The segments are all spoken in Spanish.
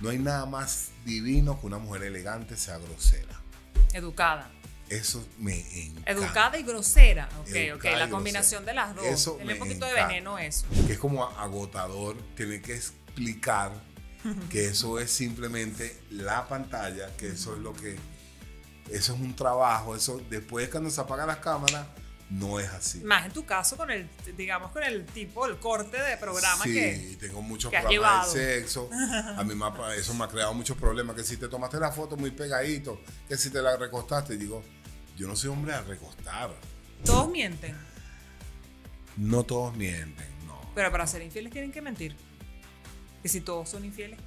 No hay nada más divino que una mujer elegante sea grosera. Educada. Eso me Educada y grosera. Ok, ok. La combinación de las dos. Eso Tiene un poquito de veneno eso. es como agotador. Tiene que explicar que eso es simplemente la pantalla, que eso es lo que. Eso es un trabajo. Eso, después cuando se apagan las cámaras no es así. Más en tu caso con el, digamos, con el tipo, el corte de programa que. Sí, tengo muchos programas de sexo. A mí me eso me ha creado muchos problemas. Que si te tomaste la foto muy pegadito, que si te la recostaste, digo, yo no soy hombre a recostar. Todos mienten. No todos mienten, no. Pero para ser infieles tienen que mentir. Que si todos son infieles.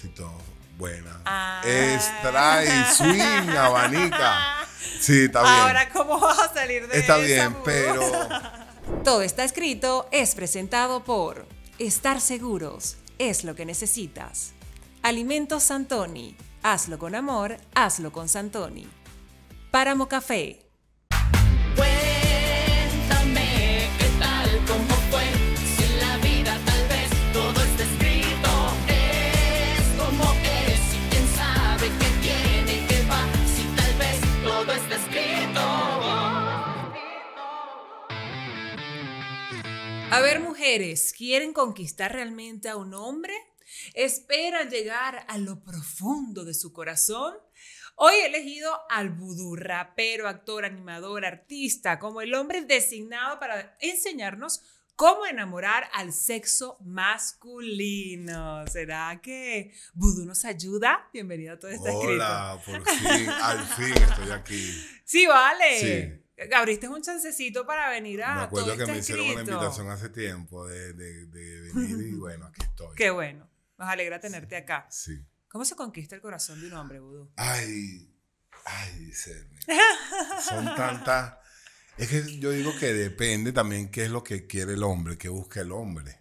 Si todos. Buena. Ah. y swing, abanica. Sí, está bien. Ahora, ¿cómo vas a salir de Está bien, pero. Todo está escrito es presentado por Estar seguros es lo que necesitas. Alimentos Santoni. Hazlo con amor, hazlo con Santoni. Páramo Café A ver, mujeres, ¿quieren conquistar realmente a un hombre? ¿Esperan llegar a lo profundo de su corazón? Hoy he elegido al vudú, rapero, actor, animador, artista, como el hombre designado para enseñarnos ¿Cómo enamorar al sexo masculino? ¿Será que Vudú nos ayuda? Bienvenido a toda esta Hola, por fin, al fin estoy aquí. Sí, vale. Sí. Abriste un chancecito para venir a. Me acuerdo que me este hicieron una invitación hace tiempo de, venir y bueno, aquí estoy. Qué bueno. Nos alegra tenerte acá. Sí. ¿Cómo se conquista el corazón de un hombre, Vudú? Ay, ay, Sermi. Son tantas es que yo digo que depende también qué es lo que quiere el hombre, qué busca el hombre.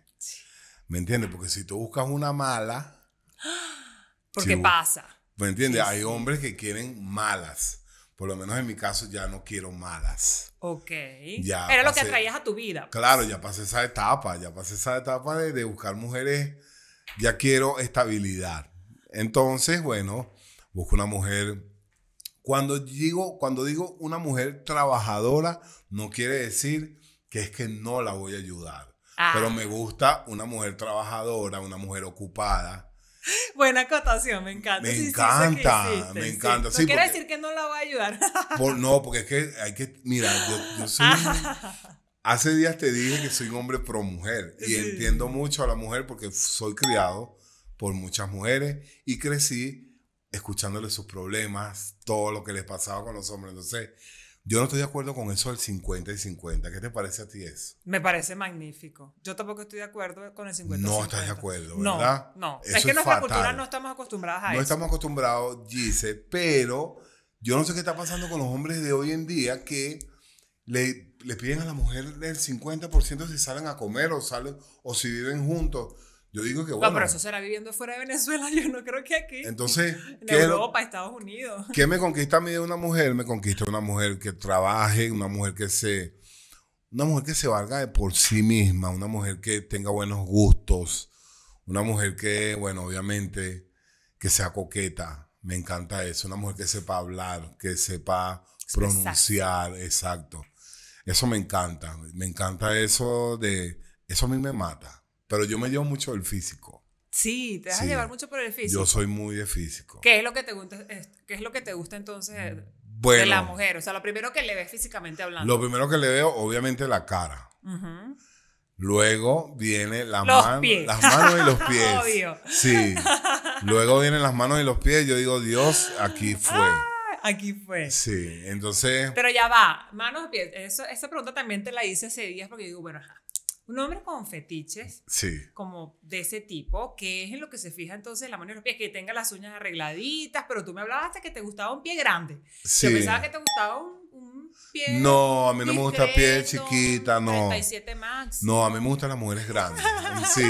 ¿Me entiendes? Porque si tú buscas una mala. Porque pasa. ¿Me entiendes? Hay hombres que quieren malas. Por lo menos en mi caso ya no quiero malas. Ok. Era lo que atraías a tu vida. Pues. Claro, ya pasé esa etapa, ya pasé esa etapa de, de buscar mujeres, ya quiero estabilidad. Entonces, bueno, busco una mujer cuando digo, cuando digo una mujer trabajadora, no quiere decir que es que no la voy a ayudar. Ah. Pero me gusta una mujer trabajadora, una mujer ocupada. Buena acotación, me encanta. Me encanta, me encanta. no quiere decir que no la voy a ayudar. no, porque es que hay que, mira, yo, yo soy... Hace días te dije que soy un hombre pro mujer y entiendo mucho a la mujer porque soy criado por muchas mujeres y crecí escuchándole sus problemas, todo lo que les pasaba con los hombres. Entonces, yo no estoy de acuerdo con eso del 50 y 50. ¿Qué te parece a ti eso? Me parece magnífico. Yo tampoco estoy de acuerdo con el 50 No 50. estás de acuerdo, ¿verdad? No, es que nuestra cultura no estamos acostumbrados a eso. No estamos acostumbrados, dice, pero yo no sé qué está pasando con los hombres de hoy en día que le, le piden a la mujer del 50% si salen a comer o, salen, o si viven juntos. Yo digo que bueno. No, pero eso será viviendo fuera de Venezuela, yo no creo que aquí. Entonces, en Europa, Estados Unidos. ¿Qué me conquista a mí de una mujer? Me conquista una mujer que trabaje, una mujer que se una mujer que se valga de por sí misma, una mujer que tenga buenos gustos, una mujer que, bueno, obviamente que sea coqueta. Me encanta eso, una mujer que sepa hablar, que sepa pronunciar, exacto. Eso me encanta, me encanta eso de eso a mí me mata. Pero yo me llevo mucho el físico. Sí, te vas a llevar mucho por el físico. Yo soy muy de físico. ¿Qué es lo que te gusta, qué es lo que te gusta entonces de la mujer? O sea, lo primero que le ve físicamente hablando. Lo primero que le veo, obviamente, la cara. Luego viene la los pies. las manos y los pies. Obvio. Sí. Luego vienen las manos y los pies. Yo digo, Dios, aquí fue. Ah, aquí fue. Sí, entonces. Pero ya va, manos, pies. Eso, esa pregunta también te la hice hace días porque digo, bueno, ajá un hombre con fetiches, sí. como de ese tipo, que es en lo que se fija entonces la mano de los pies, que tenga las uñas arregladitas, pero tú me hablabas de que te gustaba un pie grande. Yo pensaba que te gustaba un, pie. No, a mí no me gusta pie chiquita, no. 37 max. No, a mí me gustan las mujeres grandes. Sí,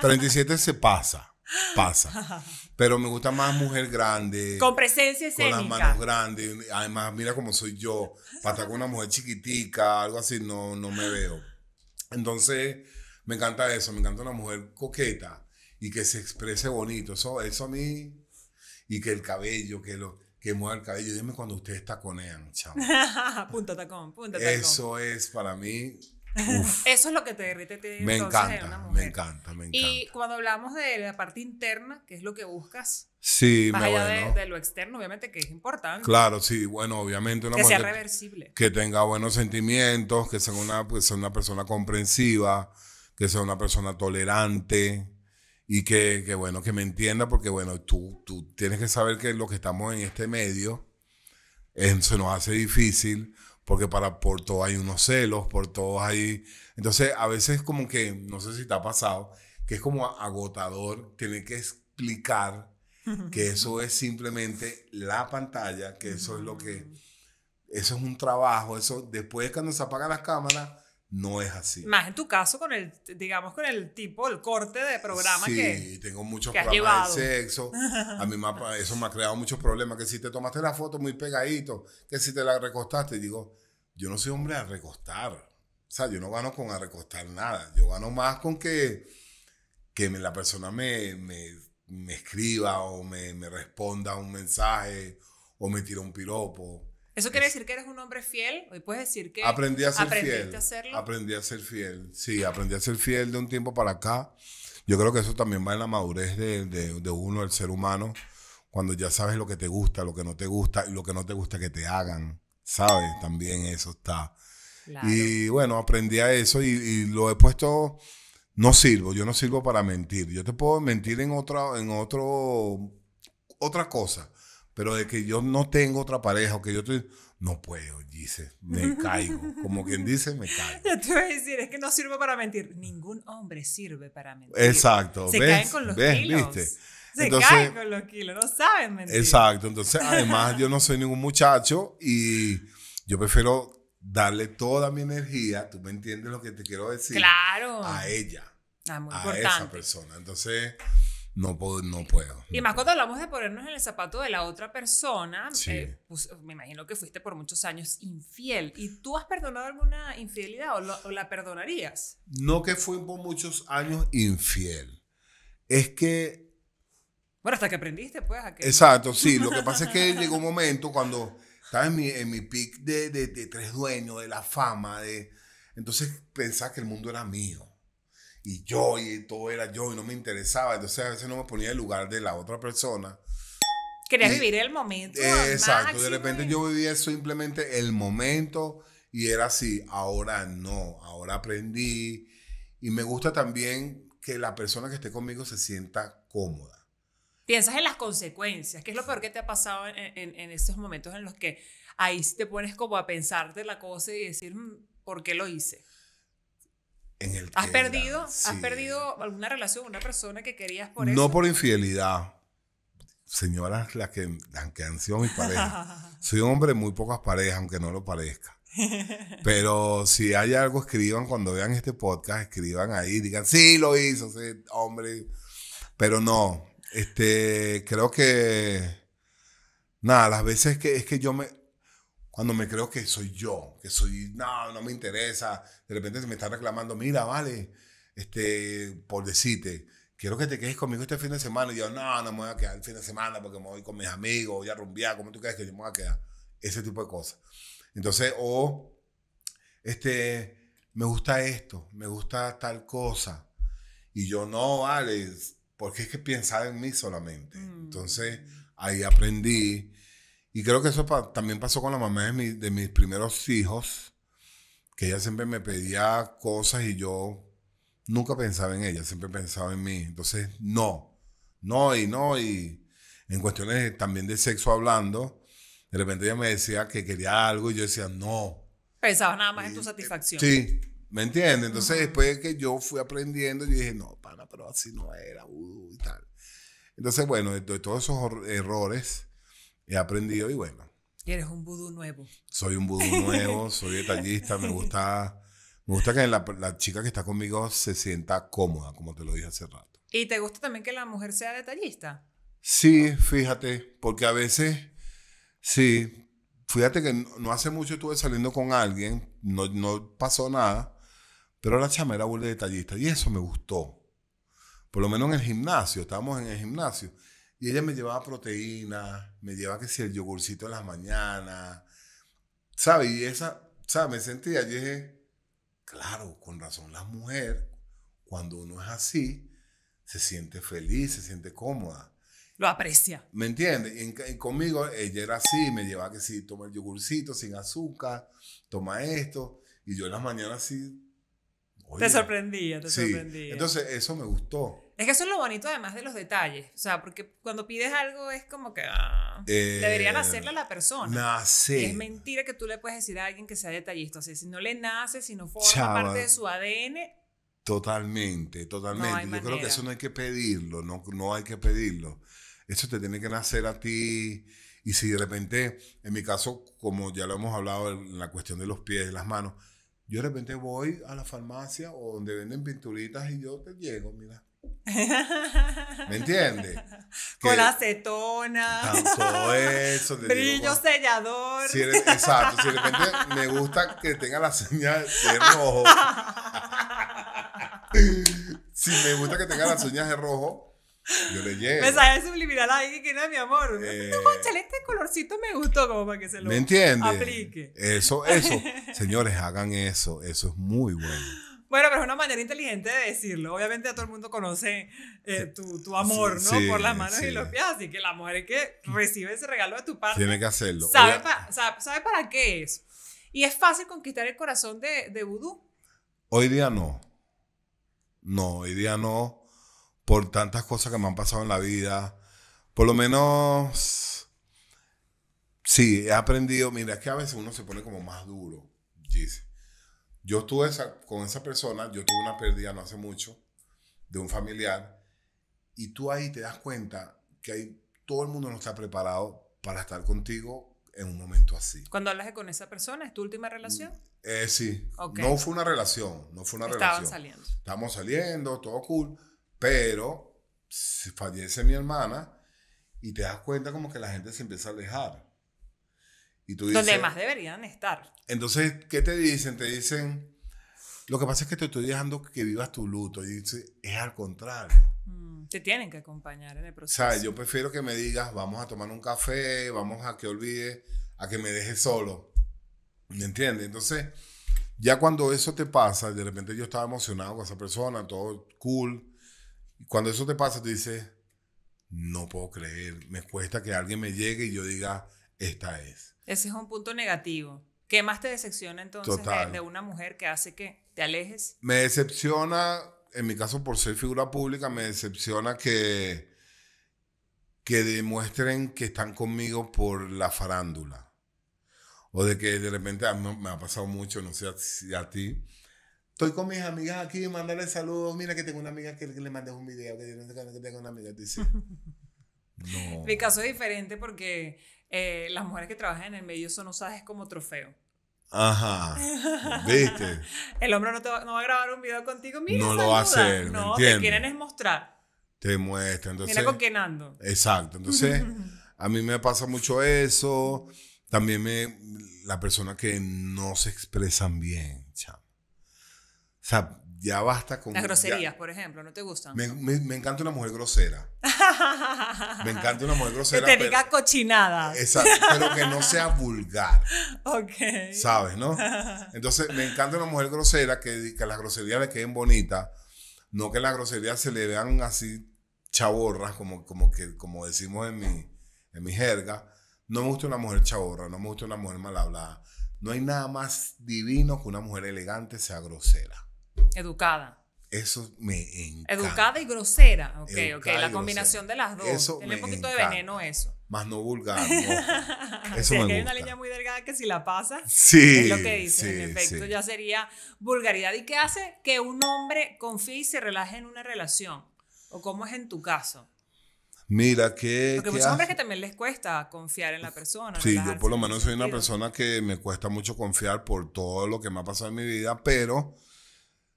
37 se pasa. Pasa. Pero me gusta más mujer grande. Con presencia escénica. Con las manos grandes. Además, mira cómo soy yo. Para estar con una mujer chiquitica, algo así, no, no me veo. Entonces, me encanta eso, me encanta una mujer coqueta y que se exprese bonito. Eso, eso a mí. Y que el cabello, que lo que mueva el cabello. Dime cuando ustedes taconean, chaval. punto tacón, punto tacón. Eso es para mí. eso es lo que te derrite. Te, me, encanta, me encanta, me encanta. Y cuando hablamos de la parte interna, que es lo que buscas, Sí, Más me allá de, lo externo, obviamente, que es importante. Claro, sí, bueno, obviamente una que sea reversible. Que tenga buenos sentimientos, que sea una, pues, sea una persona comprensiva, que sea una persona tolerante y que, que, bueno, que me entienda, porque bueno, tú, tú tienes que saber que lo que estamos en este medio se nos hace difícil, porque para, por todo hay unos celos, por todos hay... Entonces, a veces como que, no sé si te ha pasado, que es como agotador tener que explicar que eso es simplemente la pantalla, que eso es lo que, eso es un trabajo, eso después cuando se apagan las cámaras, no es así. Más en tu caso con el, digamos, con el tipo, el corte de programa que. Sí, tengo muchos problemas de sexo. A mí me eso me ha creado muchos problemas. Que si te tomaste la foto muy pegadito, que si te la recostaste, digo, yo no soy hombre a recostar. O sea, yo no gano con a recostar nada. Yo gano más con que, que la persona me, me me escriba o me, me responda un mensaje o me tira un piropo. ¿Eso quiere decir que eres un hombre fiel? Hoy puedes decir que aprendí a ser fiel. Aprendí a ser fiel. Sí, aprendí a ser fiel de un tiempo para acá. Yo creo que eso también va en la madurez de, de, de uno, el ser humano, cuando ya sabes lo que te gusta, lo que no te gusta y lo que no te gusta que te hagan. ¿Sabes? También eso está. Y bueno, aprendí a eso y, y lo he puesto no sirvo, yo no sirvo para mentir. Yo te puedo mentir en otra, en otro, otra cosa, pero de que yo no tengo otra pareja o que yo estoy, no puedo, dice, me caigo. Como quien dice, me caigo. Yo te voy a decir, es que no sirvo para mentir. Ningún hombre sirve para mentir. Exacto. Se caen con los kilos. Se caen con los kilos, no saben mentir. Exacto, entonces además yo no soy ningún muchacho y yo prefiero darle toda mi energía, tú me entiendes lo que te quiero decir, claro. a ella a esa persona. Entonces, no puedo. No puedo y más cuando hablamos de ponernos en el zapato de la otra persona, eh, pues, me imagino que fuiste por muchos años infiel. ¿Y tú has perdonado alguna infidelidad o, la perdonarías? No que fui por muchos años infiel. Es que... Bueno, hasta que aprendiste, pues. Exacto, sí. Lo que pasa es que llegó un momento cuando estaba en mi, en mi pic de, de, de tres dueños, de la fama, de... Entonces pensaba que el mundo era mío y yo, y todo era yo, y no me interesaba. Entonces a veces no me ponía el lugar de la otra persona. quería vivir el momento. Eh, exacto, de repente yo vivía simplemente el momento y era así, ahora no, ahora aprendí. Y me gusta también que la persona que esté conmigo se sienta cómoda. Piensas en las consecuencias, ¿Qué es lo peor que te ha pasado en, en estos momentos en los que ahí te pones como a pensarte la cosa y decir, mm, ¿por qué lo hice? ¿Has perdido, perdido alguna relación, una persona que querías por no por infidelidad. Señoras, las que, que han sido mis parejas. Soy un hombre de muy pocas parejas, aunque no lo parezca. Pero si hay algo, escriban cuando vean este podcast, escriban ahí, digan, sí, lo hizo ese hombre. Pero no, este, creo que, nada, las veces que es que yo me, cuando me creo que soy yo, que soy, no, no me interesa. De repente se me está reclamando, mira, vale, este, por decirte, quiero que te quedes conmigo este fin de semana. Y yo, no, no me voy a quedar el fin de semana porque me voy con mis amigos, voy a rumbear, ¿cómo tú crees que yo me voy a quedar? Ese tipo de cosas. Entonces, o, este, me gusta esto, me gusta tal cosa. Y yo, no, vale, porque es que piensaba en mí solamente. Mm. Entonces, ahí aprendí y creo que eso también pasó con la mamá de, mis primeros hijos, que ella siempre me pedía cosas y yo nunca pensaba en ella, siempre pensaba en mí. Entonces, no, no y no. Y en cuestiones también de sexo hablando, de repente ella me decía que quería algo y yo decía, no. pensaba nada más en tu satisfacción. Sí, ¿me entiendes? Entonces, después de que yo fui aprendiendo, yo dije, no, pana, pero así no era, uh, y tal. Entonces, bueno, de todos esos errores he aprendido y bueno. Y eres un vudú nuevo. Soy un vudú nuevo, soy detallista, me gusta, me gusta que la, chica que está conmigo se sienta cómoda, como te lo dije hace rato. ¿Y te gusta también que la mujer sea detallista? Sí, fíjate, porque a veces, sí, fíjate que no, hace mucho estuve saliendo con alguien, no, pasó nada, pero la chama era muy detallista y eso me gustó. Por lo menos en el gimnasio, estábamos en el gimnasio y ella me llevaba proteína, me llevaba que si el yogurcito en las mañanas, ¿sabes? Y esa, ¿sabes? Me sentía, yo dije, claro, con razón la mujer, cuando uno es así, se siente feliz, se siente cómoda. Lo aprecia. ¿Me entiendes? Y, conmigo ella era así, me llevaba que si toma el yogurcito sin azúcar, toma esto, y yo en las mañanas sí. te sorprendía, te sorprendía. Entonces eso me gustó. Es que eso es lo bonito además de los detalles, o sea, porque cuando pides algo es como que ah, debería eh, deberían a la persona. Nace. es mentira que tú le puedes decir a alguien que sea detallista, si no le nace, si no forma parte de su ADN. Totalmente, totalmente. Yo creo que eso no hay que pedirlo, no, no hay que pedirlo. Eso te tiene que nacer a ti. Y si de repente, en mi caso, como ya lo hemos hablado en la cuestión de los pies, de las manos, yo de repente voy a la farmacia o donde venden pinturitas y yo te llego, mira, ¿Me entiendes? Con acetona. Tanto eso. Brillo sellador. Si exacto. Si de repente me gusta que tenga Las uñas de rojo. si me gusta que tenga las uñas de rojo, yo le llevo. Mensaje subliminal ahí que no, mi amor. no, este eh. colorcito me gustó como para que se lo aplique. Eso, eso. Señores, hagan eso. Eso es muy bueno. Bueno, pero es una manera inteligente de decirlo. Obviamente todo el mundo conoce eh, tu, amor, ¿no? Por las manos y los pies. Así que la mujer que mm. recibe ese regalo de tu parte. Tiene que hacerlo. Sabe, para qué es. Y es fácil conquistar el corazón de, de vudú. Hoy día no. No, hoy día no. Por tantas cosas que me han pasado en la vida. Por lo menos. Sí, he aprendido. Mira, es que a veces uno se pone como más duro. Dice yo estuve esa, con esa persona, yo tuve una pérdida no hace mucho de un familiar y tú ahí te das cuenta que hay, todo el mundo no está preparado para estar contigo en un momento así. Cuando hablas con esa persona, ¿es tu última relación? Mm, eh, sí. No fue una relación, no fue una Estaban saliendo. Estamos saliendo, todo cool, pero fallece mi hermana y te das cuenta como que la gente se empieza a alejar. Donde más deberían estar. Entonces, ¿qué te dicen? Te dicen, lo que pasa es que te estoy dejando que vivas tu luto. Y dices, es al contrario. Mm, te tienen que acompañar en el proceso. O sea, yo prefiero que me digas, vamos a tomar un café, vamos a que olvide a que me deje solo. ¿Me entiendes? Entonces, ya cuando eso te pasa, de repente yo estaba emocionado con esa persona, todo cool. Y cuando eso te pasa, te dices, no puedo creer, me cuesta que alguien me llegue y yo diga, esta es. Ese es un punto negativo. ¿Qué más te decepciona entonces de una mujer que hace que te alejes? Me decepciona, en mi caso por ser figura pública, me decepciona que, que demuestren que están conmigo por la farándula. O de que de repente a me ha pasado mucho, no sé si a ti. Estoy con mis amigas aquí, mandarle saludos. Mira que tengo una amiga que le mandé un video, que tengo no. Mi caso es diferente porque eh, las mujeres que trabajan en el medio son usadas como trofeo. Ajá. ¿Viste? el hombre no, te va, no, va, a grabar un video contigo. Mira, no lo va a hacer. No, lo te quieren es mostrar. Te muestra. Entonces, Mira con quién ando. Exacto. Entonces, a mí me pasa mucho eso. También me. La persona que no se expresan bien, O sea, ya basta con... Las groserías, por ejemplo, ¿no te gustan? Me, encanta una mujer grosera. me encanta una mujer grosera. Que te diga cochinada. Exacto, pero que no sea vulgar. Ok. ¿Sabes, no? Entonces, me encanta una mujer grosera que, las groserías le queden bonitas, no que las groserías se le vean así chaborras, como, como, que, como decimos en mi, en mi jerga. No me gusta una mujer chaborra, no me gusta una mujer mal hablada. No hay nada más divino que una mujer elegante sea grosera. Educada. Eso me encanta. Educada y grosera. Ok, okay ok. La combinación de las dos. Eso Tiene un poquito de veneno eso. Más no vulgar. eso es que hay una línea muy delgada que si la pasa, sí, es lo que dice. en efecto, ya sería vulgaridad. ¿Y qué hace que un hombre confíe y se relaje en una relación? ¿O cómo es en tu caso? Mira, que... Porque muchos hombres que también les cuesta confiar en la persona. Sí, yo por lo menos soy una persona que me cuesta mucho confiar por todo lo que me ha pasado en mi vida, pero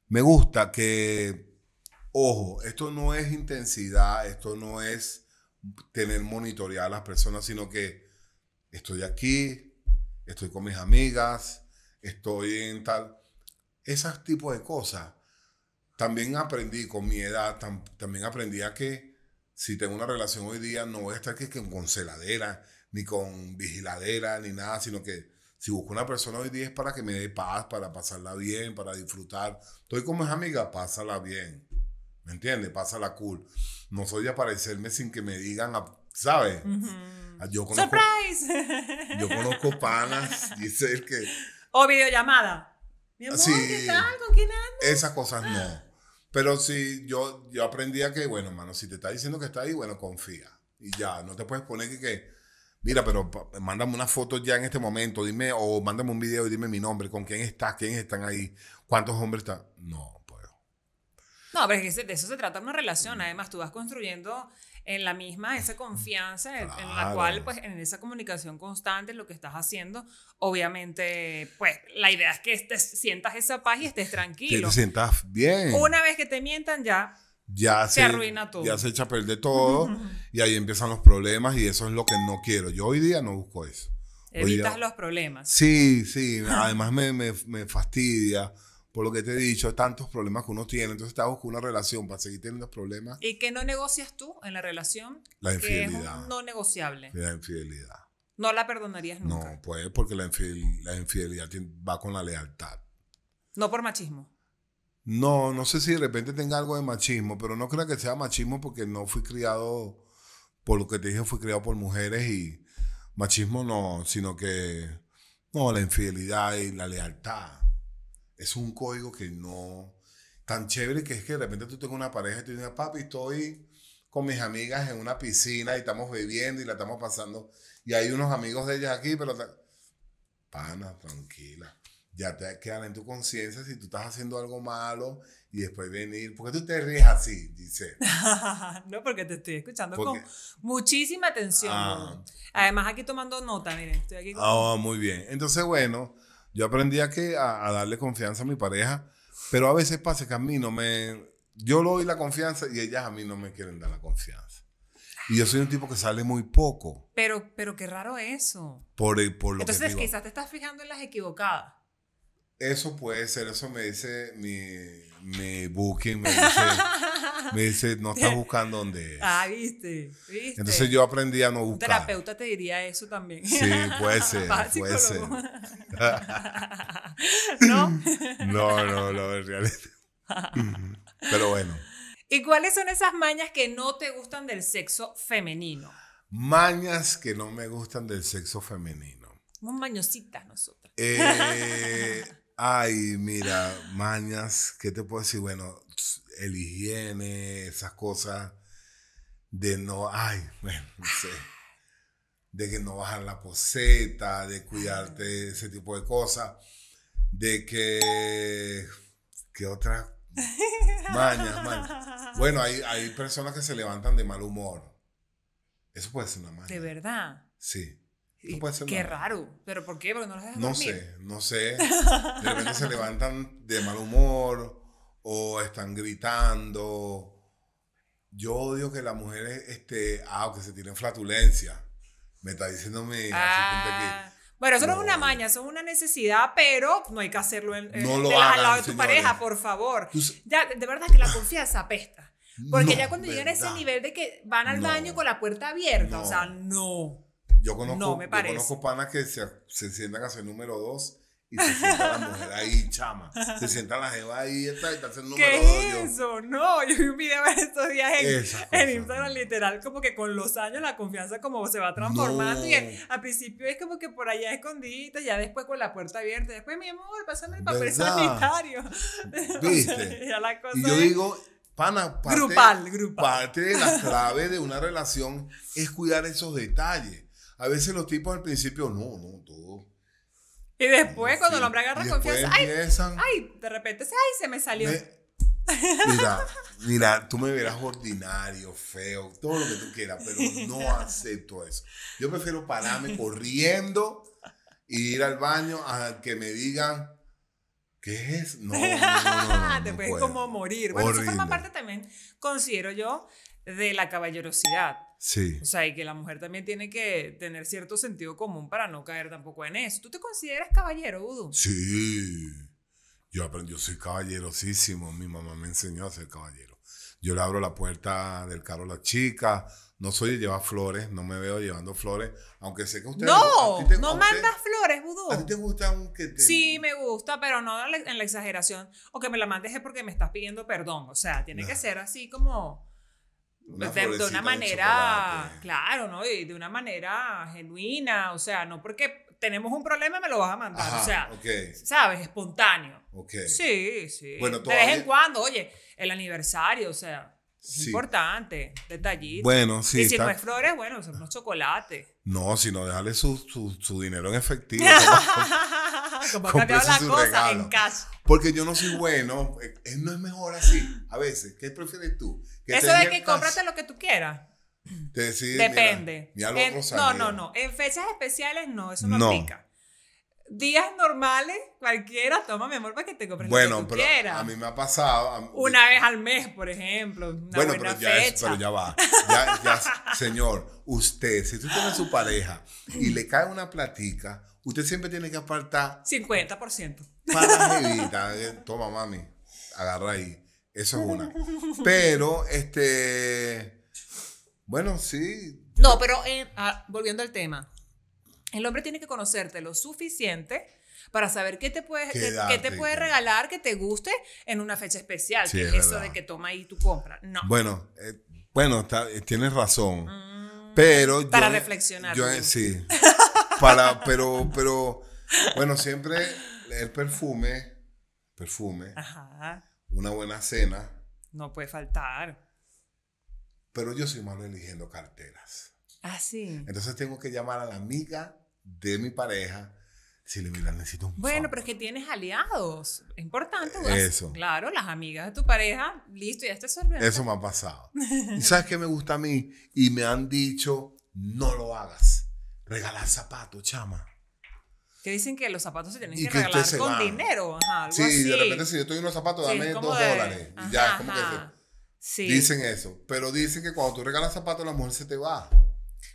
me gusta que, ojo, esto no es intensidad, esto no es tener monitorear a las personas, sino que estoy aquí, estoy con mis amigas, estoy en tal. Esos tipos de cosas. También aprendí con mi edad, también aprendí a que si tengo una relación hoy día, no voy a estar que, con celadera, ni con vigiladera, ni nada, sino que si busco una persona hoy día es para que me dé paz, para pasarla bien, para disfrutar. Estoy como es amiga pásala bien. ¿Me entiendes? Pásala cool. No soy de aparecerme sin que me digan, ¿sabes? Ah, yo conozco, ¡Surprise! Yo conozco panas, dice el que... O videollamada. sí, ¿Con quién andas? Esas cosas no. Ah. Pero sí, yo, yo aprendí a que, bueno, hermano, si te está diciendo que está ahí, bueno, confía. Y ya, no te puedes poner que mira, pero mándame una foto ya en este momento, dime, o mándame un video y dime mi nombre, con quién estás, quiénes están ahí, cuántos hombres están. No puedo. No, pero es que de eso se trata una relación. Mm. Además, tú vas construyendo en la misma esa mm. confianza en la cual, pues, en esa comunicación constante, lo que estás haciendo, obviamente, pues, la idea es que te sientas esa paz y estés tranquilo. Que te sientas bien. Una vez que te mientan ya, ya se, arruina todo. Ya se echa a perder todo y ahí empiezan los problemas y eso es lo que no quiero. Yo hoy día no busco eso. Evitas los problemas. Sí, sí. además me, me, me, fastidia por lo que te he dicho, tantos problemas que uno tiene. Entonces está buscando una relación para seguir teniendo problemas. ¿Y qué no negocias tú en la relación? La infidelidad. no negociable. La infidelidad. No la perdonarías nunca. No, pues porque la, la infidelidad va con la lealtad. No por machismo. No, no sé si de repente tenga algo de machismo, pero no creo que sea machismo porque no fui criado, por lo que te dije, fui criado por mujeres y machismo no, sino que, no, la infidelidad y la lealtad. Es un código que no, tan chévere que es que de repente tú tengas una pareja y tú dices, papi, estoy con mis amigas en una piscina y estamos bebiendo y la estamos pasando. Y hay unos amigos de ellas aquí, pero... Pana, tranquila ya te quedan en tu conciencia si tú estás haciendo algo malo y después venir. ¿Por qué tú te ríes así, dice no, porque te estoy escuchando con muchísima atención. Ah. Además, aquí tomando nota, miren, estoy aquí. Ah, muy bien. Entonces, bueno, yo aprendí a, que, a, darle confianza a mi pareja, pero a veces pasa que a mí no me. Yo le doy la confianza y ellas a mí no me quieren dar la confianza. Y yo soy un tipo que sale muy poco. Pero, pero qué raro eso. Por, por lo Entonces, quizás te estás fijando en las equivocadas. Eso puede ser, eso me dice mi, mi booking, me dice, me dice, no estás buscando dónde es. Ah, viste, viste. Entonces yo aprendí a no buscar. Un terapeuta te diría eso también. Sí, puede ser, puede ser. ¿No? no, no, no, en realidad. Pero bueno. ¿Y cuáles son esas mañas que no te gustan del sexo femenino? Mañas que no me gustan del sexo femenino. un mañositas nosotras. Eh, Ay, mira, mañas, ¿qué te puedo decir? Bueno, el higiene, esas cosas de no, ay, bueno, no sé, de que no bajar la poseta, de cuidarte, ese tipo de cosas, de que, ¿qué otra? mañas, mañas? Bueno, hay, hay personas que se levantan de mal humor. Eso puede ser una maña. ¿De verdad? Sí qué raro. ¿Pero por qué? Porque no las dejan No sé, no sé. De repente se levantan de mal humor o están gritando. Yo odio que las mujeres, este, ah, que se tienen flatulencia. Me está diciendo mi ah, Bueno, eso no, es una maña, eso es una necesidad, pero no hay que hacerlo en, no eh, al lado de tu pareja, por favor. Ya, de verdad que la confianza apesta. Porque ya cuando llegan a ese nivel de que van al baño con la puerta abierta, o sea, no. Yo conozco, conozco panas que se, sientan a ser número dos y se sienta la mujer ahí, chama. Se sienta la jeva ahí y está, y está el número ¿Qué es eso? No, yo vi un video estos días en, Instagram, literal, como que con los años la confianza como se va transformando y al principio es como que por allá escondida ya después con la puerta abierta, después, mi amor, pásame el papel sanitario. ¿Viste? y yo digo... Pana, parte, parte de la clave de una relación es cuidar esos detalles. A veces los tipos al principio, no, no, todo. Y después, cuando el hombre agarra confianza, ay, de repente, ay, se me salió. mira, mira, tú me verás ordinario, feo, todo lo que tú quieras, pero no acepto eso. Yo prefiero pararme corriendo y ir al baño a que me digan, ¿Qué es? No, no, no, no Te puedes como morir. Bueno, eso forma parte también, considero yo, de la caballerosidad. Sí. O sea, y que la mujer también tiene que tener cierto sentido común para no caer tampoco en eso. ¿Tú te consideras caballero, Udo? Sí. Yo aprendí, yo soy caballerosísimo. Mi mamá me enseñó a ser caballero. Yo le abro la puerta del carro a la chica. No soy de llevar flores, no me veo llevando flores, aunque sé que usted... No, no mandas flores, Udo. ¿A ti te un que te... Sí, me gusta, pero no en la exageración. O que me la mandes es porque me estás pidiendo perdón. O sea, tiene que ser así como pues, de, una manera, claro, ¿no? Y de una manera genuina, o sea, no porque tenemos un problema me lo vas a mandar, o sea, ¿sabes? Espontáneo. ok Sí, sí. de vez en cuando, oye, el aniversario, o sea, es importante, detallito. Bueno, sí. Y si no es flores, bueno, son unos chocolates. No, sino dejarle su, su, dinero en efectivo. Como la cosa en Porque yo no soy bueno, eh, eh, no es mejor así, a veces. ¿Qué prefieres tú? Eso de que cómprate lo que tú quieras. Depende. no, no, no. En fechas especiales no, eso no, aplica. Días normales, cualquiera, toma mi amor para que te compres bueno, lo que pero A mí me ha pasado. una vez al mes, por ejemplo. Una bueno, pero, ya va. señor, usted, si usted tienes su pareja y le cae una platica, usted siempre tiene que apartar. 50%. Para eh, Toma, mami, agarra ahí. Eso es una. Pero, este. Bueno, sí. No, pero eh, ah, volviendo al tema. El hombre tiene que conocerte lo suficiente para saber qué te puede, qué te puede regalar que te guste en una fecha especial. eso de que toma y tu compra No. Bueno, eh, bueno eh, tienes razón. Mm, pero para reflexionar. Yo, sí. para, pero, pero, bueno, siempre el perfume, perfume, Ajá una buena cena. No puede faltar. Pero yo soy malo eligiendo carteras. Ah, sí. Entonces tengo que llamar a la amiga de mi pareja. Si le mira, necesito un Bueno, pero es que tienes aliados. Es importante. Eso. Claro, las amigas de tu pareja, listo, ya está sorprendido. Eso me ha pasado. ¿Y sabes qué me gusta a mí? Y me han dicho, no lo hagas. Regalar zapatos, chama que dicen que los zapatos se tienen que, regalar con dinero. sí, de repente si yo estoy en unos zapatos, dame dos dólares. y ya, que Dicen eso. Pero dicen que cuando tú regalas zapatos, la mujer se te va.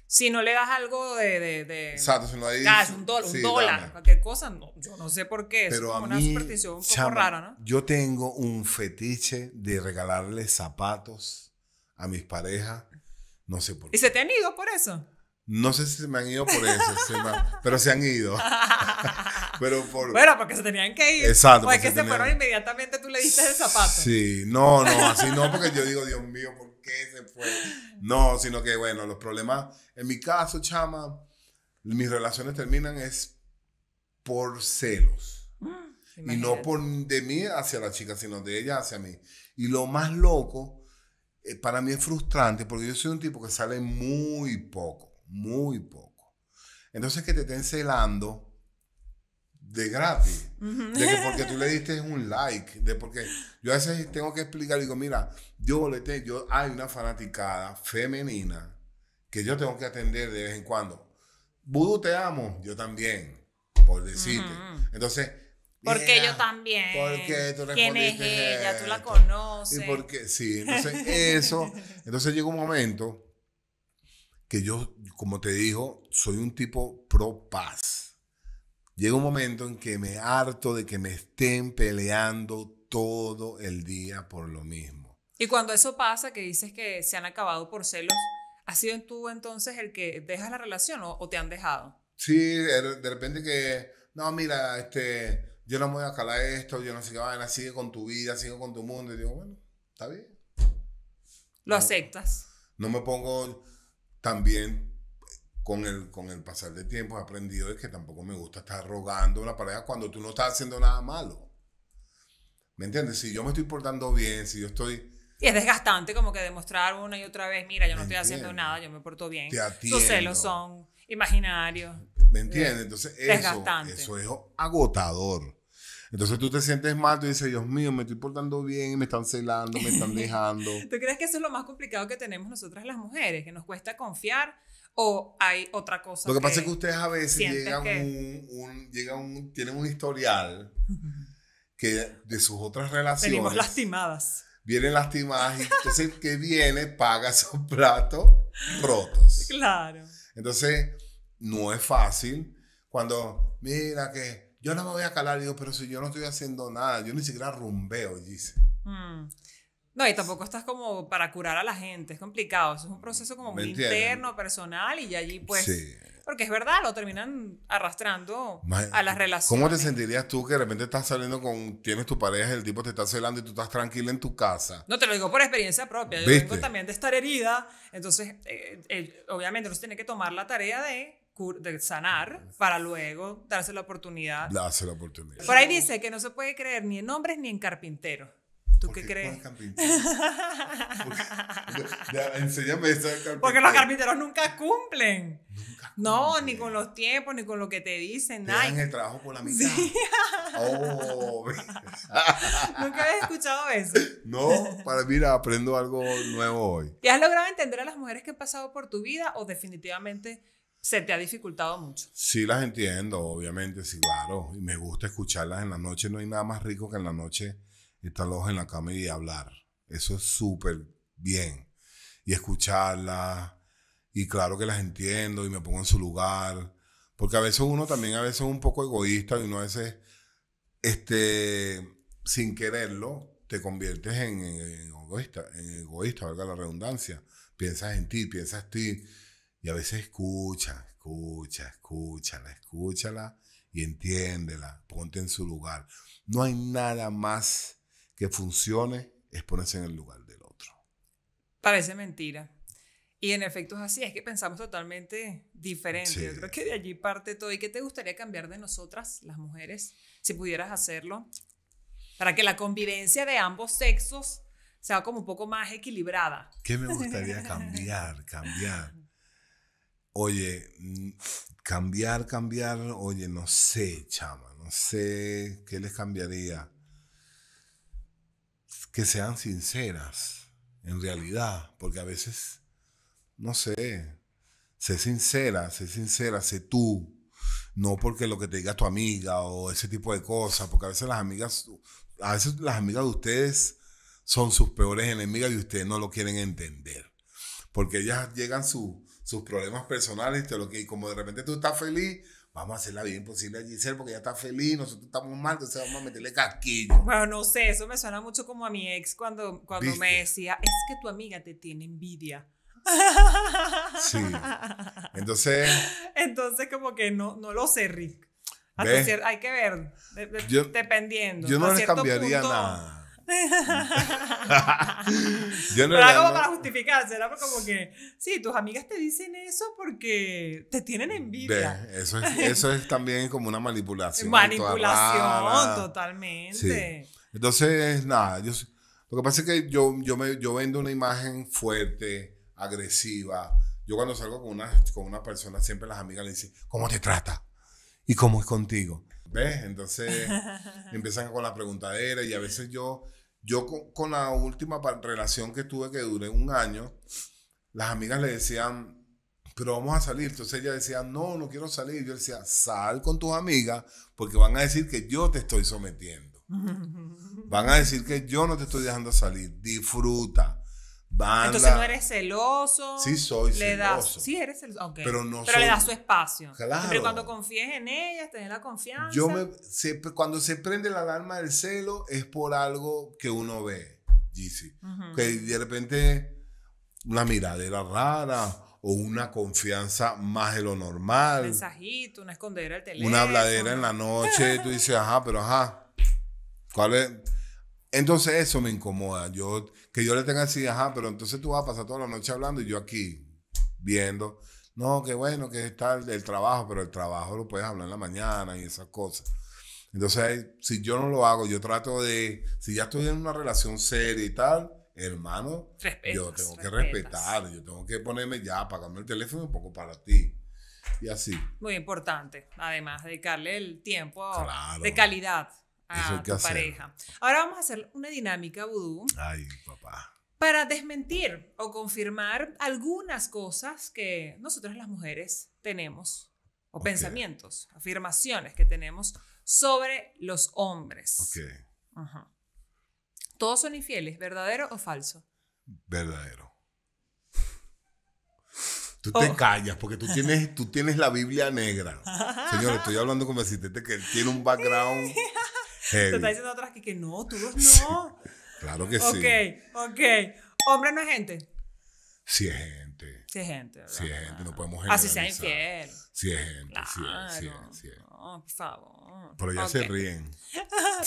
Si no le das algo de. de, Exacto, si no le das un, dólar, un dólar cualquier cosa. No, yo no sé por qué. Pero es a mí, una superstición un poco rara, ¿no? Yo tengo un fetiche de regalarle zapatos a mis parejas. No sé por qué. ¿Y se te han ido por eso? No sé si se me han ido por eso, pero se han ido. pero bueno, porque se tenían que ir. Exacto. Porque, se, fueron inmediatamente, tú le diste el zapato. Sí, no, no, así no, porque yo digo, Dios mío, ¿por qué se fue? No, sino que bueno, los problemas, en mi caso, chama, mis relaciones terminan es por celos. Mm, y no por de mí hacia la chica, sino de ella hacia mí. Y lo más loco, eh, para mí es frustrante, porque yo soy un tipo que sale muy poco muy poco. Entonces que te estén celando de gratis, de que porque tú le diste un like, de porque yo a veces tengo que explicar, digo, mira, yo le tengo, yo hay una fanaticada femenina que yo tengo que atender de vez en cuando. Vudú te amo, yo también, por decirte. Entonces, porque yo también. Porque tú ¿Quién es Tú la conoces. Y porque, sí, entonces eso. Entonces llega un momento que yo como te dijo, soy un tipo pro paz. Llega un momento en que me harto de que me estén peleando todo el día por lo mismo. Y cuando eso pasa, que dices que se han acabado por celos, ¿has sido tú entonces el que dejas la relación o, te han dejado? Sí, de repente que, no, mira, este, yo no me voy a calar esto, yo no sé qué hacer, sigue con tu vida, sigue con tu mundo. Y digo, bueno, está bien. Lo aceptas. No me pongo también con el, con el pasar del tiempo he aprendido es que tampoco me gusta estar rogando a pareja cuando tú no estás haciendo nada malo. ¿Me entiendes? Si yo me estoy portando bien, si yo estoy... Y es desgastante como que demostrar una y otra vez, mira, yo no estoy haciendo nada, yo me porto bien. Te Tus celos son imaginarios. ¿Me entiendes? Entonces eso, eso es agotador. Entonces tú te sientes mal, tú dices, Dios mío, me estoy portando bien, me están celando, me están dejando. ¿Tú crees que eso es lo más complicado que tenemos nosotras las mujeres? Que nos cuesta confiar o hay otra cosa. Lo que, pasa es que ustedes a veces llegan, un, llegan un, tienen un historial que de sus otras relaciones. Venimos lastimadas. Vienen lastimadas y entonces el que viene paga esos platos rotos. Claro. Entonces, no es fácil cuando, mira que yo no me voy a calar, digo, pero si yo no estoy haciendo nada, yo ni siquiera rumbeo, dice. Mm. No, y tampoco estás como para curar a la gente, es complicado, eso es un proceso como muy interno, personal, y allí pues... Sí. Porque es verdad, lo terminan arrastrando a las relaciones. ¿Cómo te sentirías tú que de repente estás saliendo con, tienes tu pareja, el tipo te está celando y tú estás tranquila en tu casa? No, te lo digo por experiencia propia, yo vengo también de estar herida, entonces eh, eh, obviamente uno tiene que tomar la tarea de de sanar para luego darse la oportunidad. Darse la oportunidad. Por ahí dice que no se puede creer ni en hombres ni en carpinteros. ¿Tú qué crees? Pues, enséñame eso Porque los carpinteros nunca cumplen. Nunca no, ni con los tiempos, ni con lo que te dicen, nadie. en el trabajo por la mitad. Sí. Oh, nunca habías escuchado eso. No, para mira, aprendo algo nuevo hoy. ¿Y has logrado entender a las mujeres que han pasado por tu vida o definitivamente se te ha dificultado mucho. Sí, las entiendo, obviamente, sí, claro. Y me gusta escucharlas en la noche. No hay nada más rico que en la noche Estar estarlos en la cama y hablar. Eso es súper bien. Y escucharlas. Y claro que las entiendo y me pongo en su lugar. Porque a veces uno también a veces es un poco egoísta y uno a veces, este, sin quererlo, te conviertes en, egoísta, en egoísta, valga la redundancia. Piensas en ti, piensas en ti. Y a veces escucha, escucha, escúchala, escúchala y entiéndela, ponte en su lugar. No hay nada más que funcione es ponerse en el lugar del otro. Parece mentira. Y en efecto es así, es que pensamos totalmente diferente. Yo creo que de allí parte todo. ¿Y qué te gustaría cambiar de nosotras, las mujeres, si pudieras hacerlo? Para que la convivencia de ambos sexos sea como un poco más equilibrada. ¿Qué me gustaría cambiar? Cambiar. Oye, mm, cambiar, cambiar, oye, no sé, chama, no sé qué les cambiaría que sean sinceras, en realidad, porque a veces, no sé, sé sincera, sé sincera, sé tú, no porque lo que te diga tu amiga o ese tipo de cosas, porque a veces las amigas, a veces las amigas de ustedes son sus peores enemigas y ustedes no lo quieren entender, porque ellas llegan sus sus problemas personales lo, que, y como de repente tú estás feliz, vamos a hacer la vida imposible a Giselle porque ya está feliz, nosotros estamos mal, entonces vamos a meterle casquillo. Bueno, no sé, eso me suena mucho como a mi ex cuando, cuando me decía, es que tu amiga te tiene envidia. Sí. Entonces. Entonces, como que no, no lo sé, Rick. hay que ver, dependiendo. Yo no le cambiaría nada. yo no Pero era como para justificarse, era como que, sí, tus amigas te dicen eso porque te tienen envidia. vida eso, es, también como una manipulación. Manipulación, totalmente. Entonces, nada, yo, lo que pasa es que yo, yo, me, yo vendo una imagen fuerte, agresiva. Yo cuando salgo con una, con una persona, siempre las amigas le dicen, ¿cómo te trata? ¿Y cómo es contigo? ¿Ves? Entonces empiezan con la preguntadera y a veces yo yo con, la última relación que tuve que duré un año, las amigas le decían, pero vamos a salir. Entonces ella decía, no, no quiero salir. Yo decía, sal con tus amigas porque van a decir que yo te estoy sometiendo. Van a decir que yo no te estoy dejando salir. Disfruta. Entonces no eres celoso. Sí, soy le celoso. Das, sí, eres celoso. aunque Pero no Pero le das su espacio. pero cuando confíes en ella tenés la confianza. Yo me, cuando se prende la alarma del celo es por algo que uno ve, Que de repente una miradera rara o una confianza más de lo normal. Un mensajito, una escondedera del teléfono. Una habladera en la noche. tú dices, ajá, pero ajá. ¿Cuál es? Entonces eso me incomoda. Yo, que yo le tenga así, ajá, pero entonces tú vas a pasar toda la noche hablando y yo aquí viendo. No, qué bueno, que está el, trabajo, pero el trabajo lo puedes hablar en la mañana y esas cosas. Entonces, si yo no lo hago, yo trato de, si ya estoy en una relación seria y tal, hermano, yo tengo que respetar, yo tengo que ponerme ya, apagarme el teléfono un poco para ti. Y así. Muy importante, además, dedicarle el tiempo de calidad a tu pareja. Ahora vamos a hacer una dinámica vudú. Ay, papá. Para desmentir o confirmar algunas cosas que nosotras las mujeres tenemos, o pensamientos, afirmaciones que tenemos sobre los hombres. Todos son infieles, ¿verdadero o falso? Verdadero. Tú te oh. callas porque tú tienes, tú tienes la Biblia negra. Señor, estoy hablando con si asistente que tiene un background Te está diciendo otras que, que no, todos no. claro que sí. Ok, ok. ¿Hombre no es gente? Sí es gente. Sí es gente. ¿verdad? Sí es gente, no podemos ah, generalizar. Así sea infiel. Sí es gente, sí, es, sí, sí No, por favor. Pero ya se ríen.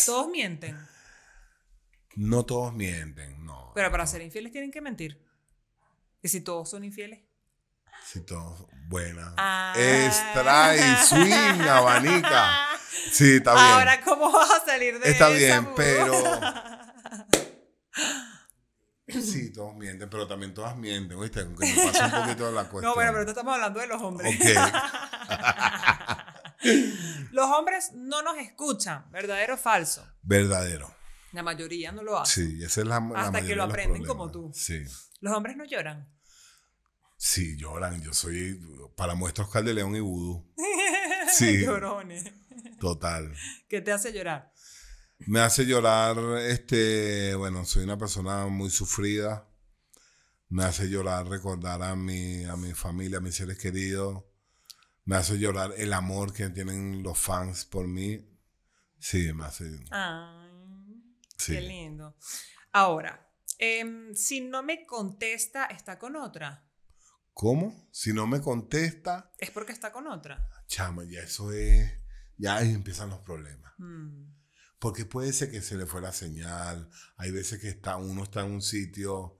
todos mienten. No todos mienten, no. Pero para ser infieles tienen que mentir. ¿Y si todos son infieles? Si todos, buena. Ah. Extra y swing, abanica. Sí, está bien. Ahora, ¿cómo vas a salir de Está bien, pero. Sí, todos mienten, pero también todas mienten, ¿viste? Aunque me pasa un poquito de la cuestión. No, bueno, pero estamos hablando de los hombres. Okay. los hombres no nos escuchan, ¿verdadero o falso? Verdadero. La mayoría no lo hace. Sí, esa es la, Hasta que lo aprenden como tú. Sí. Los hombres no lloran. Sí, lloran. Yo soy para de León y vudú. Sí. Llorones. Total. ¿Qué te hace llorar? Me hace llorar, este, bueno, soy una persona muy sufrida. Me hace llorar recordar a mi, a mi familia, a mis seres queridos. Me hace llorar el amor que tienen los fans por mí. Sí, me hace. Ay, qué lindo. Ahora, em, si no me contesta, está con otra. ¿Cómo? Si no me contesta. Es porque está con otra. Chama, ya eso es ya ahí empiezan los problemas. Mm. Porque puede ser que se le fue la señal, hay veces que está, uno está en un sitio...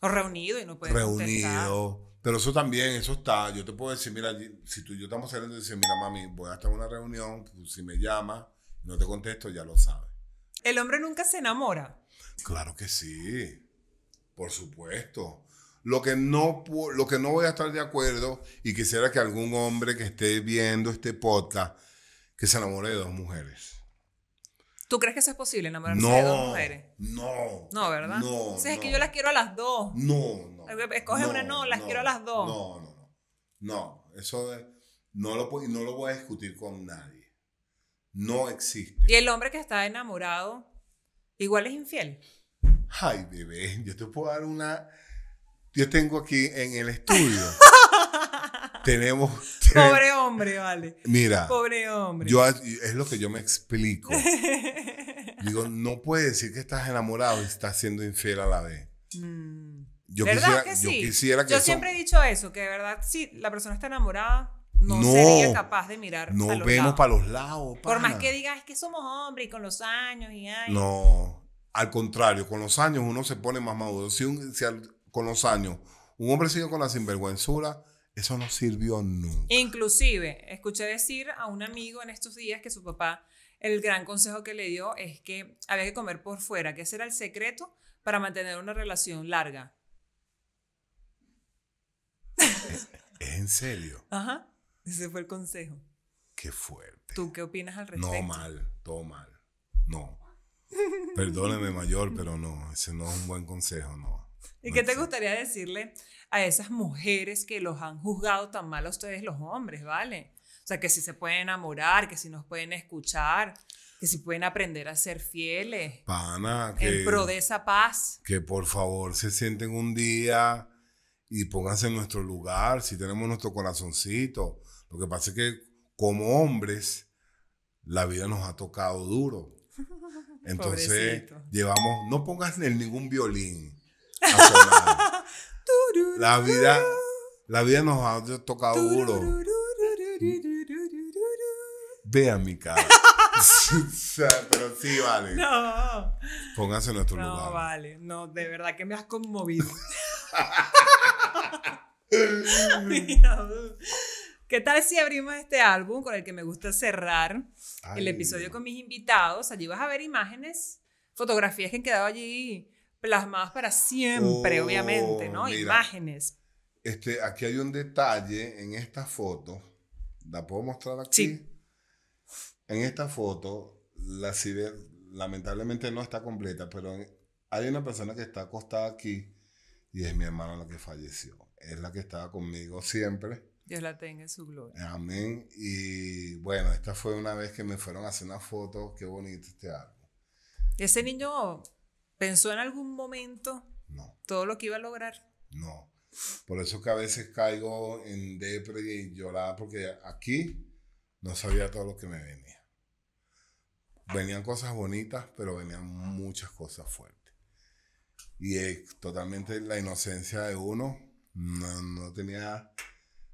O reunido y no puede Reunido. Pero eso también, eso está. Yo te puedo decir, mira, si tú y yo estamos saliendo y decir, mira, mami, voy a estar en una reunión, si me llamas, no te contesto, ya lo sabes. ¿El hombre nunca se enamora? Claro que sí, por supuesto. Lo que, no, lo que no voy a estar de acuerdo y quisiera que algún hombre que esté viendo este podcast que se enamore de dos mujeres. ¿Tú crees que eso es posible enamorarse de dos mujeres? No. No, ¿verdad? No. O es que yo las quiero a las dos. No, no. Escoge una, no, las quiero a las dos. No, no, no. No, eso no, lo, no lo voy a discutir con nadie. No existe. ¿Y el hombre que está enamorado igual es infiel? Ay, bebé, yo te puedo dar una. Yo tengo aquí en el estudio tenemos. Pobre hombre, vale. Mira. Pobre hombre. Yo, es lo que yo me explico. Digo, no puede decir que estás enamorado y estás siendo infiel a la vez. Mm. Yo, quisiera, que yo siempre he dicho eso, que de verdad, si la persona está enamorada, no, sería capaz de mirar. No vemos para los lados. Por más que digas, es que somos hombres y con los años y años. No, al contrario, con los años uno se pone más maduro. Si, con los años un hombre sigue con la sinvergüenzura, eso no sirvió nunca. Inclusive, escuché decir a un amigo en estos días que su papá, el gran consejo que le dio es que había que comer por fuera, que ese era el secreto para mantener una relación larga. ¿Es, en serio? Ajá, ese fue el consejo. Qué fuerte. ¿Tú qué opinas al respecto? No, mal, todo mal. No. Perdóneme, mayor, pero no, ese no es un buen consejo, no. ¿Y qué te gustaría decirle a esas mujeres que los han juzgado tan mal a ustedes los hombres, ¿vale? O sea, que si se pueden enamorar, que si nos pueden escuchar, que si pueden aprender a ser fieles. Pana, que. En pro de esa paz. Que por favor se sienten un día y pónganse en nuestro lugar, si tenemos nuestro corazoncito. Lo que pasa es que como hombres, la vida nos ha tocado duro. Entonces, llevamos, no pongas en ningún violín. A La vida, la vida nos ha tocado duro. a mi cara. Pero sí, vale. No. Pónganse en nuestro lugar. No, vale. No, de verdad que me has conmovido. ¿Qué tal si abrimos este álbum con el que me gusta cerrar el episodio con mis invitados? Allí vas a ver imágenes, fotografías que han quedado allí plasmadas para siempre, obviamente, oh, ¿no? Imágenes. Este, aquí hay un detalle en esta foto. ¿La puedo mostrar aquí? Sí. En esta foto, la sirve, lamentablemente no está completa, pero hay una persona que está acostada aquí y es mi hermana la que falleció. Es la que estaba conmigo siempre. Dios la tenga en su gloria. Amén. Y bueno, esta fue una vez que me fueron a hacer una foto. Qué bonito este álbum. Ese niño ¿Pensó en algún momento todo lo que iba a lograr? No. Por eso que a veces caigo en depre y lloraba porque aquí no sabía todo lo que me venía. Venían cosas bonitas, pero venían muchas cosas fuertes. Y es totalmente la inocencia de uno. no tenía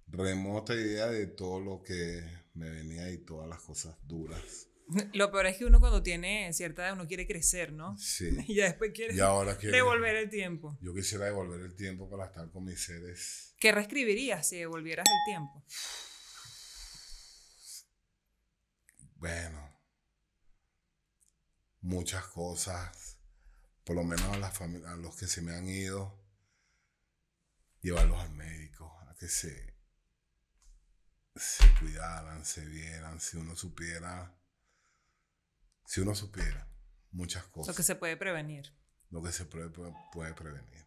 remota idea de todo lo que me venía y todas las cosas duras lo peor es que uno cuando tiene cierta edad, uno quiere crecer, ¿no? Sí. Y ya después quiere, devolver el tiempo. Yo quisiera devolver el tiempo para estar con mis seres. ¿Qué reescribirías si devolvieras el tiempo? Bueno, muchas cosas, por lo menos a, las a los que se me han ido, llevarlos al médico, a que se, se cuidaran, se vieran, si uno supiera si uno supiera muchas cosas. Lo que se puede prevenir. Lo que se puede, prevenir.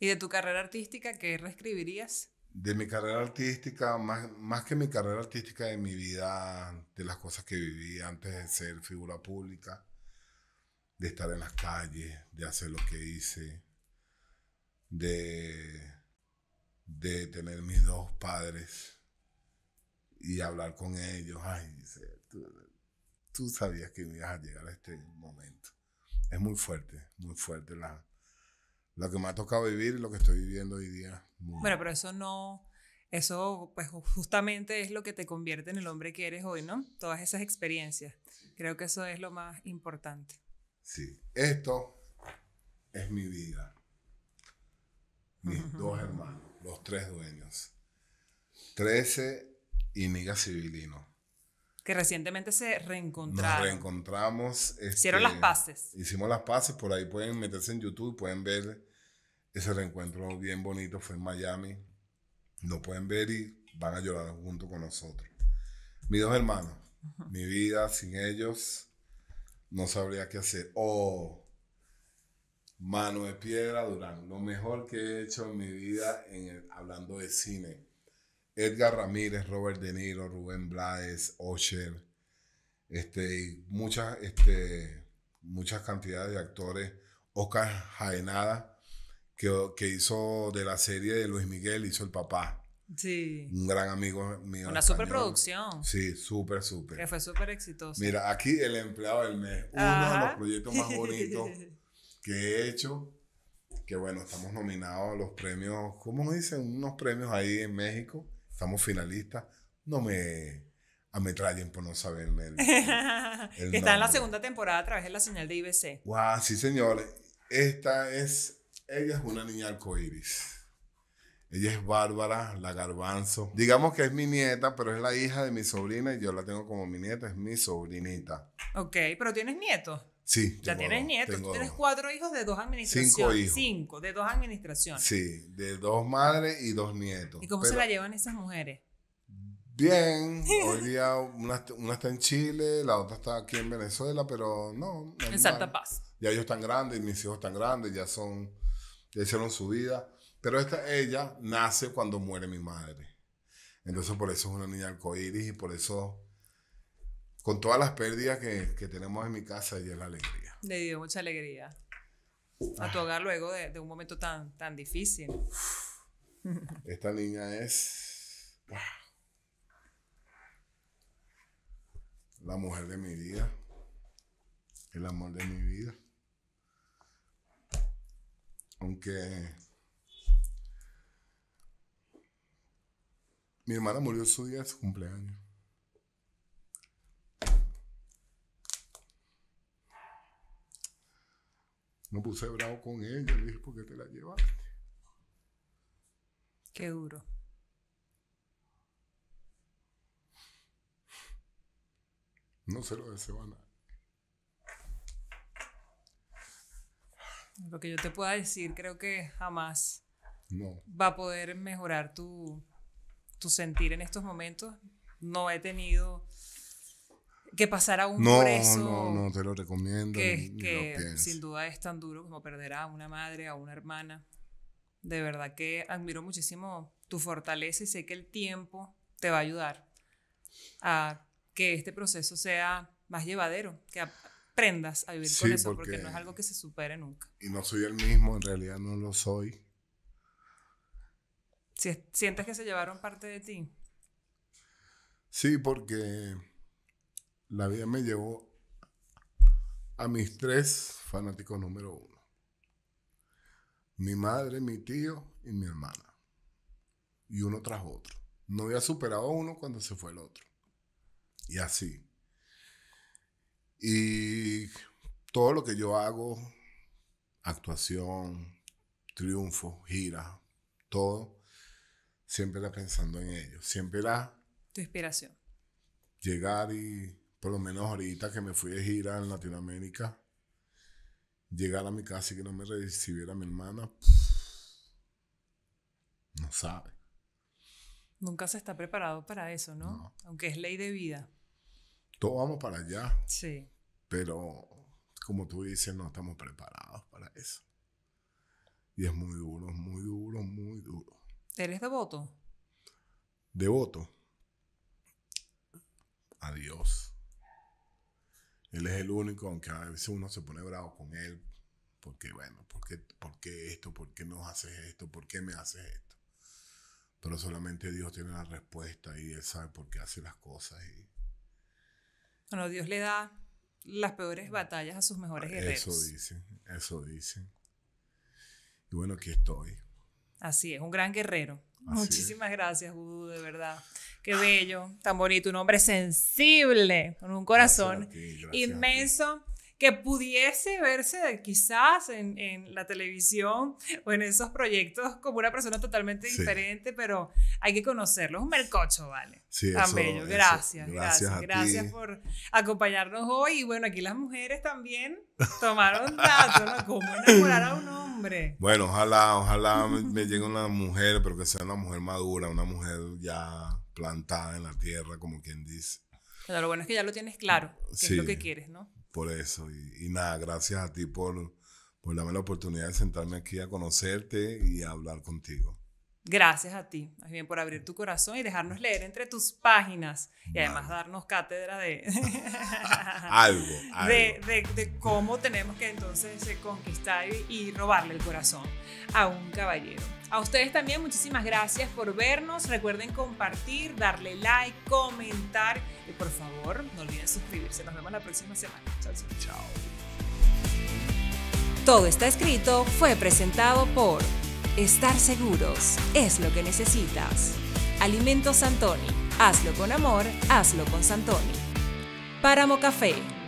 ¿Y de tu carrera artística qué reescribirías? De mi carrera artística, más, que mi carrera artística, de mi vida, de las cosas que viví antes de ser figura pública, de estar en las calles, de hacer lo que hice, de, de tener mis dos padres y hablar con ellos. Ay, dice, tú sabías que ibas a llegar a este momento. Es muy fuerte, muy fuerte la, lo que me ha tocado vivir y lo que estoy viviendo hoy día. bueno, pero eso no, eso pues justamente es lo que te convierte en el hombre que eres hoy, ¿no? Todas esas experiencias. Creo que eso es lo más importante. Sí, esto es mi vida. Mis dos hermanos, los tres dueños. Trece y Niga Civilino. Que recientemente se reencontraron. Nos reencontramos. Hicieron este, las paces. Hicimos las paces, por ahí pueden meterse en YouTube, pueden ver ese reencuentro bien bonito, fue en Miami. Lo pueden ver y van a llorar junto con nosotros. Mis dos hermanos, mi vida sin ellos no sabría qué hacer. oh, Mano de Piedra Durán, lo mejor que he hecho en mi vida en hablando de cine Edgar Ramírez, Robert De Niro, Rubén Blades, Osher, este, y muchas, este, muchas cantidades de actores. Oscar Jaenada, que, hizo de la serie de Luis Miguel, hizo el papá. Sí. Un gran amigo mío. Una superproducción. Sí, súper, súper. Que fue súper exitoso. Mira, aquí el empleado del mes. Uno de los proyectos más bonitos que he hecho. Que bueno, estamos nominados a los premios, ¿cómo dicen? Unos premios ahí en México estamos finalistas, no me ametrallen por no saberme el, Está en la segunda temporada a través de la señal de IBC. ¡Guau! sí, señores. Esta es, ella es una niña arcoíris. Ella es Bárbara, la garbanzo. Digamos que es mi nieta, pero es la hija de mi sobrina y yo la tengo como mi nieta, es mi sobrinita. Ok, pero tienes nietos. Sí. Ya tienes nietos, tienes cuatro hijos de dos administraciones. Cinco hijos. Cinco, de dos administraciones. Sí, de dos madres y dos nietos. ¿Y cómo se la llevan esas mujeres? Bien, hoy día una, está en Chile, la otra está aquí en Venezuela, pero no. En Santa Paz. Ya ellos están grandes, mis hijos están grandes, ya son, ya hicieron su vida. Pero esta, ella nace cuando muere mi madre. Entonces por eso es una niña arcoíris y por eso con todas las pérdidas que, tenemos en mi casa, y es la alegría. Le dio mucha alegría a tu hogar luego de, un momento tan, tan difícil. Esta niña es la mujer de mi vida, el amor de mi vida. Aunque mi hermana murió su día de su cumpleaños. No puse bravo con ella, le dije, ¿por qué te la llevaste? Qué duro. No se lo deseo a nadie. Lo que yo te pueda decir, creo que jamás no. va a poder mejorar tu, tu sentir en estos momentos. No he tenido que pasar no, No, no, te lo recomiendo. Que, que sin duda es tan duro como perder a una madre, a una hermana. De verdad que admiro muchísimo tu fortaleza y sé que el tiempo te va a ayudar a que este proceso sea más llevadero, que aprendas a vivir con eso, porque, porque, no es algo que se supere nunca. Y no soy el mismo, en realidad no lo soy. ¿Sientes que se llevaron parte de ti? Sí, porque la vida me llevó a mis tres fanáticos número uno. Mi madre, mi tío y mi hermana. Y uno tras otro. No había superado a uno cuando se fue el otro. Y así. Y todo lo que yo hago, actuación, triunfo, gira, todo, siempre era pensando en ellos. Siempre la... Tu inspiración. Llegar y por lo menos ahorita que me fui de gira en Latinoamérica, llegar a mi casa y que no me recibiera mi hermana, no sabe. Nunca se está preparado para eso, ¿no? Aunque es ley de vida. Todos vamos para allá. Sí. Pero, como tú dices, no estamos preparados para eso. Y es muy duro, muy duro, muy duro. ¿Eres devoto? Devoto. Adiós. Él es el único, aunque a veces uno se pone bravo con él, porque bueno, ¿por qué, esto? ¿Por qué nos haces esto? ¿Por qué me haces esto? Pero solamente Dios tiene la respuesta y Él sabe por qué hace las cosas. Bueno, Dios le da las peores batallas a sus mejores ah, guerreros. Eso dice, eso dicen. Y bueno, aquí estoy. Así es, un gran guerrero. Muchísimas gracias, de verdad. Qué bello, tan bonito, un hombre sensible, con un corazón inmenso que pudiese verse quizás en, la televisión o en esos proyectos como una persona totalmente diferente, pero hay que conocerlo. Es un mercocho, ¿vale? Sí, Tan eso, bello. Gracias, gracias, gracias, por acompañarnos hoy. Y bueno, aquí las mujeres también tomaron dato, ¿no? ¿Cómo enamorar a un hombre? Bueno, ojalá, ojalá me, llegue una mujer, pero que sea una mujer madura, una mujer ya plantada en la tierra, como quien dice. Pero lo bueno es que ya lo tienes claro, que es lo que quieres, ¿no? por eso. Y, nada, gracias a ti por, por darme la oportunidad de sentarme aquí a conocerte y hablar contigo. Gracias a ti, más bien por abrir tu corazón y dejarnos leer entre tus páginas y además darnos cátedra de algo, De, cómo tenemos que entonces eh, conquistar y robarle el corazón a un caballero. A ustedes también muchísimas gracias por vernos. Recuerden compartir, darle like, comentar y por favor no olviden suscribirse. Nos vemos la próxima semana. Chao, chao. Todo está escrito fue presentado por Estar seguros es lo que necesitas. Alimentos Santoni. Hazlo con amor, hazlo con Santoni. Páramo Café